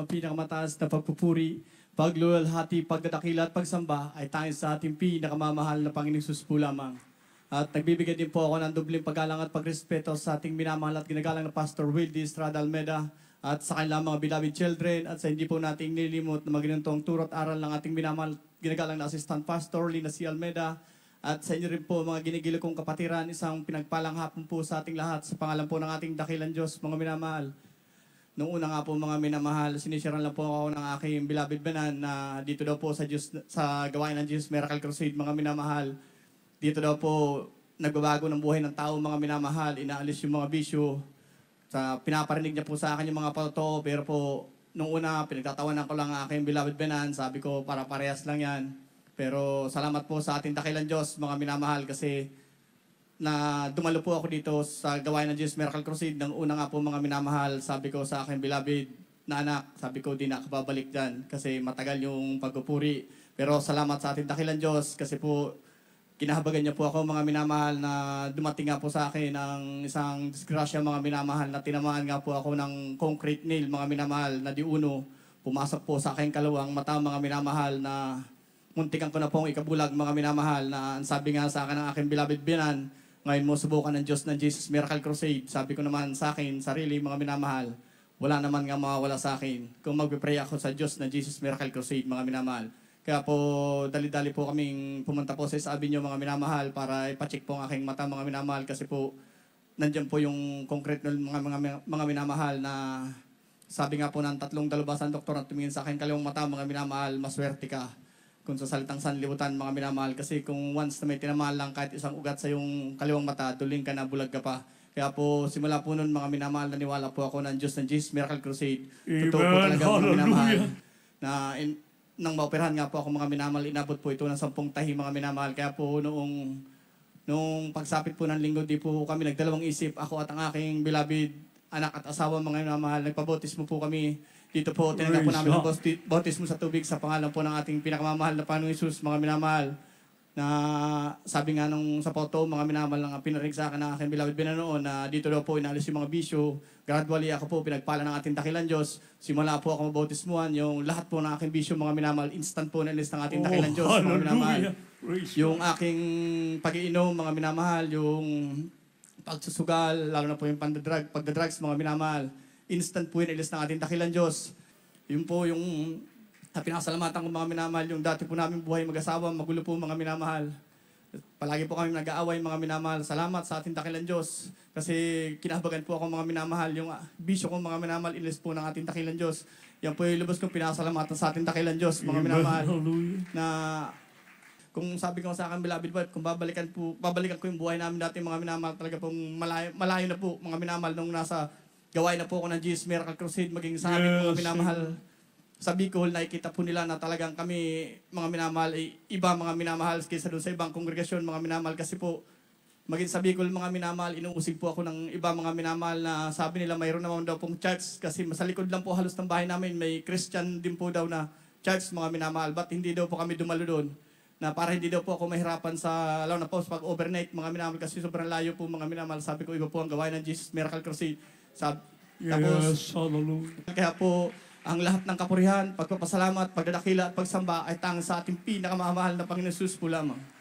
ang pinakamataas na pagpupuri, pagloyalhati, pagdadakila at pagsamba ay tanging sa ating pinakamamahal na Panginoon Jesus po lamang. At nagbibigay din po ako ng dubling paggalang at pagrespeto sa ating minamahal at ginagalang na Pastor Wildy Estrada Almeda at sa kanilang mga beloved children at sa hindi po nating nilimot na maginantong turo at aral ng ating minamahal ginagalang na assistant pastor Lina C. Almeda at sa inyo rin po, mga ginigilo kong kapatiran, isang pinagpalang hapon po sa ating lahat sa pangalan po ng ating dakilan Diyos, mga minamahal. Nung una nga po mga minamahal, sinisharan lang po ako ng aking beloved banan na dito daw po sa, Diyos, sa gawain ng Jesus Miracle Crusade mga minamahal. Dito daw po nagbabago ng buhay ng tao mga minamahal, inaalis yung mga bisyo. Sa, pinaparinig niya po sa akin yung mga pato, pero po nung una pinagtatawanan ko lang ang aking beloved banan. Sabi ko para parehas lang yan. Pero salamat po sa ating dakilang Diyos mga minamahal kasi na dumalo po ako dito sa gawain ng Jesus Miracle Crusade. ng una nga po mga minamahal, sabi ko sa aking bilabid na anak, sabi ko, di na kababalik dyan kasi matagal yung pagpupuri. Pero salamat sa ating dakilan Diyos kasi po kinahabagan niya po ako mga minamahal na dumating nga po sa akin ng isang disgrasya mga minamahal na tinamaan nga po ako ng concrete nail mga minamahal na di uno Pumasok po sa akin kalawang mata mga minamahal na muntikan ko na pong ikabulag mga minamahal na ang sabi nga sa akin ng aking bilabid binan ngayon mo subukan ng Diyos ng Jesus Miracle Crusade. Sabi ko naman sa akin, sarili, mga minamahal, wala naman nga mawawala sa akin. Kung magpipray ako sa Diyos ng Jesus Miracle Crusade, mga minamahal. Kaya po, dali-dali po kaming pumunta po sa sabi nyo, mga minamahal, para ipacheck po ang aking mata, mga minamahal, kasi po, nandiyan po yung concrete ng mga, mga, mga minamahal na sabi nga po ng tatlong dalubasan, doktor, na tumingin sa akin, kalawang mata, mga minamahal, maswerte ka kung sa salitang sanlibutan mga minamahal kasi kung once na may tinamahal lang kahit isang ugat sa yung kaliwang mata, tuling ka na, bulag ka pa. Kaya po, simula po noon mga minamahal, naniwala po ako ng Diyos ng Jesus Miracle Crusade. Amen. Totoo po talaga Hallelujah. mga minamahal. Na in, nang maoperahan nga po ako mga minamahal, inabot po ito ng sampung tahi mga minamahal. Kaya po noong, noong pagsapit po ng linggo, di po kami nagdalawang isip. Ako at ang aking bilabid, anak at asawa mga minamahal, nagpabotis mo po kami dito po, tinanggap po namin ang bauti- bautismo sa tubig sa pangalan po ng ating pinakamamahal na Panginoong Isus, mga minamahal. Na sabi nga nung sa photo, mga minamahal na pinarinig sa akin ng aking beloved binanoon na dito daw po inalis yung mga bisyo. Gradually ako po pinagpala ng ating dakilan Diyos. Simula po ako mabautismuhan yung lahat po ng aking bisyo, mga minamahal. Instant po na ng ating oh, dakilan Diyos, mga minamahal. Yung aking pag-iinom, mga minamahal, yung pagsusugal, lalo na po yung pandadrug, pagdadrugs, mga minamahal instant po yun, ilis ng ating dakilan Diyos. Yun po yung uh, pinasalamatan ko mga minamahal, yung dati po namin buhay mag-asawa, magulo po mga minamahal. Palagi po kami nag-aaway mga minamahal. Salamat sa ating dakilan Diyos. Kasi kinabagan po ako mga minamahal. Yung uh, bisyo ko mga minamahal, ilis po ng ating dakilan Diyos. Yan po yung lubos kong pinasalamatan sa ating dakilan Diyos mga Amen. minamahal. Hallelujah. Na kung sabi ko sa akin, Bilabil Bad, kung babalikan po, babalikan ko yung buhay namin dati mga minamahal, talaga pong malayo, malayo na po mga minamahal nung nasa Gawain na po ako ng Jesus Miracle Crusade maging sa amin yes. mga minamahal. Sa Bicol, nakikita po nila na talagang kami, mga minamahal, eh, iba mga minamahal kaysa doon sa ibang kongregasyon, mga minamahal. Kasi po, maging sa Bicol, mga minamahal, inuusig po ako ng iba mga minamahal na sabi nila mayroon naman daw pong church. Kasi sa likod lang po halos ng bahay namin, may Christian din po daw na church, mga minamahal. But hindi daw po kami dumalo doon? na para hindi daw po ako mahirapan sa na po, pag overnight mga minamahal kasi sobrang layo po mga minamahal sabi ko iba po ang gawain ng Jesus Miracle Crusade Sab yes, tapos, hallelujah. Kaya po, ang lahat ng kapurihan, pagpapasalamat, pagdadakila at pagsamba ay tang sa ating pinakamamahal na Panginoon Jesus po lamang.